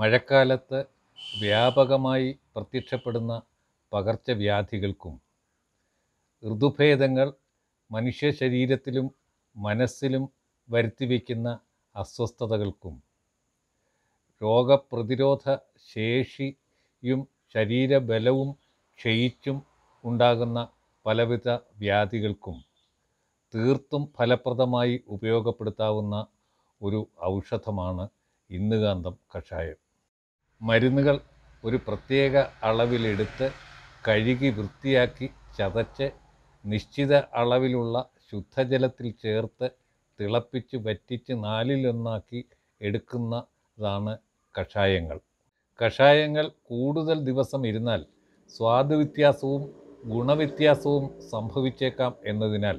മഴക്കാലത്ത് വ്യാപകമായി പ്രത്യക്ഷപ്പെടുന്ന പകർച്ചവ്യാധികൾക്കും ഋതുഭേദങ്ങൾ മനുഷ്യ ശരീരത്തിലും മനസ്സിലും വരുത്തിവെക്കുന്ന അസ്വസ്ഥതകൾക്കും രോഗപ്രതിരോധ ശേഷിയും ശരീരബലവും ക്ഷയിച്ചും ഉണ്ടാകുന്ന പലവിധ വ്യാധികൾക്കും തീർത്തും ഫലപ്രദമായി ഉപയോഗപ്പെടുത്താവുന്ന ഒരു ഔഷധമാണ് ഇന്നുകാന്തം കഷായം മരുന്നുകൾ ഒരു പ്രത്യേക അളവിലെടുത്ത് കഴുകി വൃത്തിയാക്കി ചതച്ച് നിശ്ചിത അളവിലുള്ള ശുദ്ധജലത്തിൽ ചേർത്ത് തിളപ്പിച്ച് വറ്റിച്ച് നാലിലൊന്നാക്കി എടുക്കുന്നതാണ് കഷായങ്ങൾ കഷായങ്ങൾ കൂടുതൽ ദിവസം ഇരുന്നാൽ സ്വാദ് വ്യത്യാസവും ഗുണവ്യത്യാസവും സംഭവിച്ചേക്കാം എന്നതിനാൽ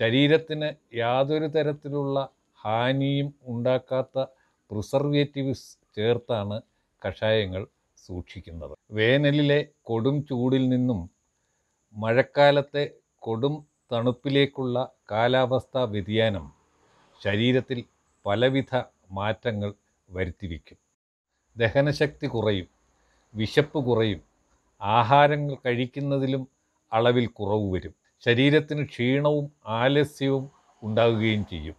ശരീരത്തിന് യാതൊരു തരത്തിലുള്ള ഹാനിയും ഉണ്ടാക്കാത്ത പ്രിസർവേറ്റീവ്സ് ചേർത്താണ് കഷായങ്ങൾ സൂക്ഷിക്കുന്നത് വേനലിലെ കൊടും ചൂടിൽ നിന്നും മഴക്കാലത്തെ കൊടും തണുപ്പിലേക്കുള്ള കാലാവസ്ഥാ വ്യതിയാനം ശരീരത്തിൽ പലവിധ മാറ്റങ്ങൾ വരുത്തിവെക്കും ദഹനശക്തി കുറയും വിശപ്പ് കുറയും ആഹാരങ്ങൾ കഴിക്കുന്നതിലും അളവിൽ കുറവ് വരും ശരീരത്തിന് ക്ഷീണവും ആലസ്യവും ഉണ്ടാകുകയും ചെയ്യും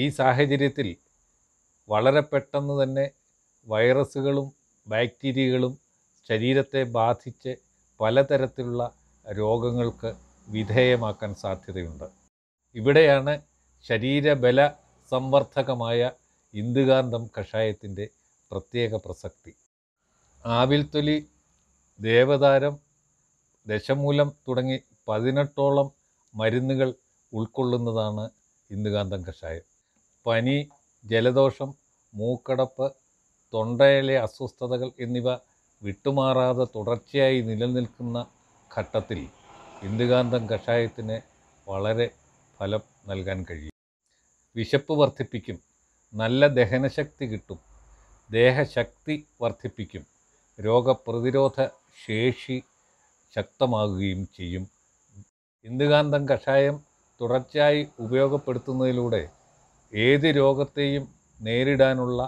ഈ സാഹചര്യത്തിൽ വളരെ പെട്ടെന്ന് തന്നെ വൈറസുകളും ബാക്ടീരിയകളും ശരീരത്തെ ബാധിച്ച് പലതരത്തിലുള്ള രോഗങ്ങൾക്ക് വിധേയമാക്കാൻ സാധ്യതയുണ്ട് ഇവിടെയാണ് ശരീരബല സംവർദ്ധകമായ ഇന്ദുകാന്തം കഷായത്തിൻ്റെ പ്രത്യേക പ്രസക്തി ആവിൽത്തൊലി ദേവതാരം ദശമൂലം തുടങ്ങി പതിനെട്ടോളം മരുന്നുകൾ ഉൾക്കൊള്ളുന്നതാണ് ഇന്ദുകാന്തം കഷായം പനി ജലദോഷം മൂക്കടപ്പ് തൊണ്ടയിലെ അസ്വസ്ഥതകൾ എന്നിവ വിട്ടുമാറാതെ തുടർച്ചയായി നിലനിൽക്കുന്ന ഘട്ടത്തിൽ ഇന്ദുകാന്തം കഷായത്തിന് വളരെ ഫലം നൽകാൻ കഴിയും വിശപ്പ് വർദ്ധിപ്പിക്കും നല്ല ദഹനശക്തി കിട്ടും ദേഹശക്തി വർദ്ധിപ്പിക്കും രോഗപ്രതിരോധ ശേഷി ശക്തമാകുകയും ചെയ്യും ഇന്ദുകാന്തം കഷായം തുടർച്ചയായി ഉപയോഗപ്പെടുത്തുന്നതിലൂടെ ഏത് രോഗത്തെയും നേരിടാനുള്ള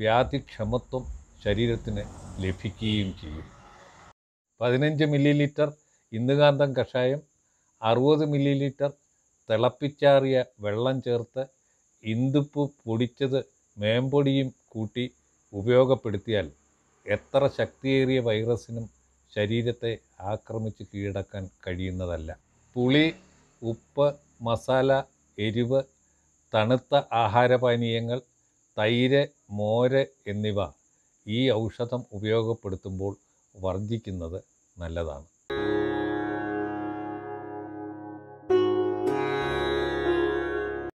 വ്യാധിക്ഷമത്വം ശരീരത്തിന് ലഭിക്കുകയും ചെയ്യും പതിനഞ്ച് മില്ലി ലിറ്റർ ഇന്ദുകാന്തം കഷായം അറുപത് മില്ലി ലിറ്റർ തിളപ്പിച്ചാറിയ വെള്ളം ചേർത്ത് ഇന്ദുപ്പ് പൊടിച്ചത് മേമ്പൊടിയും കൂട്ടി ഉപയോഗപ്പെടുത്തിയാൽ എത്ര ശക്തിയേറിയ വൈറസിനും ശരീരത്തെ ആക്രമിച്ച് കീഴടക്കാൻ കഴിയുന്നതല്ല പുളി ഉപ്പ് മസാല എരിവ് തണുത്ത ആഹാരപാനീയങ്ങൾ തൈര് മോര് എന്നിവ ഈ ഔഷധം ഉപയോഗപ്പെടുത്തുമ്പോൾ വർദ്ധിക്കുന്നത് നല്ലതാണ്